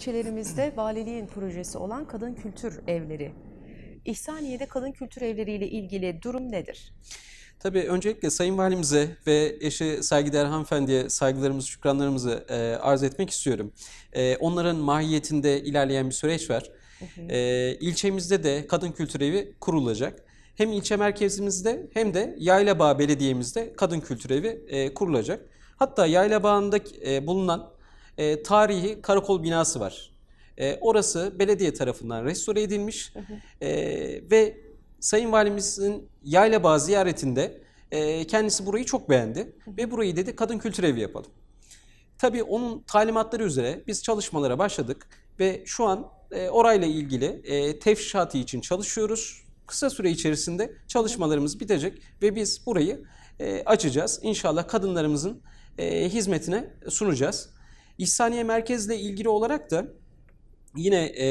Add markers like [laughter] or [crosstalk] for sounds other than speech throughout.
ilçelerimizde valiliğin projesi olan kadın kültür evleri. İhsaniye'de kadın kültür evleriyle ilgili durum nedir? Tabii öncelikle Sayın Valimize ve eşi saygıdeğer hanımefendiye saygılarımızı, şükranlarımızı e, arz etmek istiyorum. E, onların mahiyetinde ilerleyen bir süreç var. Hı E, ilçemizde de kadın kültür evi kurulacak. Hem ilçe merkezimizde hem de Yaylabağ Belediye'mizde kadın kültür evi e, kurulacak. Hatta Yaylabağ'ında e, bulunan e, tarihi karakol binası var. E, orası belediye tarafından restore edilmiş E, ve Sayın Valimizin Yayla Bağ ziyaretinde e, kendisi burayı çok beğendi ve burayı dedi kadın kültür evi yapalım. Tabii onun talimatları üzere biz çalışmalara başladık ve şu an e, orayla ilgili e, tefşatı için çalışıyoruz. Kısa süre içerisinde çalışmalarımız bitecek ve biz burayı e, açacağız. İnşallah kadınlarımızın e, hizmetine sunacağız. İhsaniye Merkez'le ilgili olarak da yine e,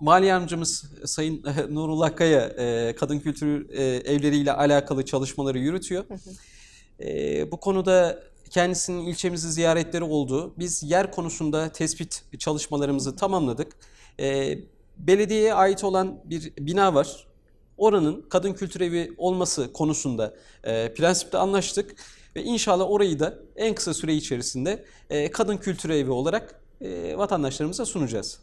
Mali Yardımcımız Sayın [laughs] Nurullah Kaya e, kadın kültürü e, evleriyle alakalı çalışmaları yürütüyor. E, bu konuda kendisinin ilçemizi ziyaretleri oldu. Biz yer konusunda tespit çalışmalarımızı tamamladık. E, belediyeye ait olan bir bina var. Oranın kadın kültür evi olması konusunda e, prensipte anlaştık. Ve inşallah orayı da en kısa süre içerisinde e, kadın kültür evi olarak e, vatandaşlarımıza sunacağız.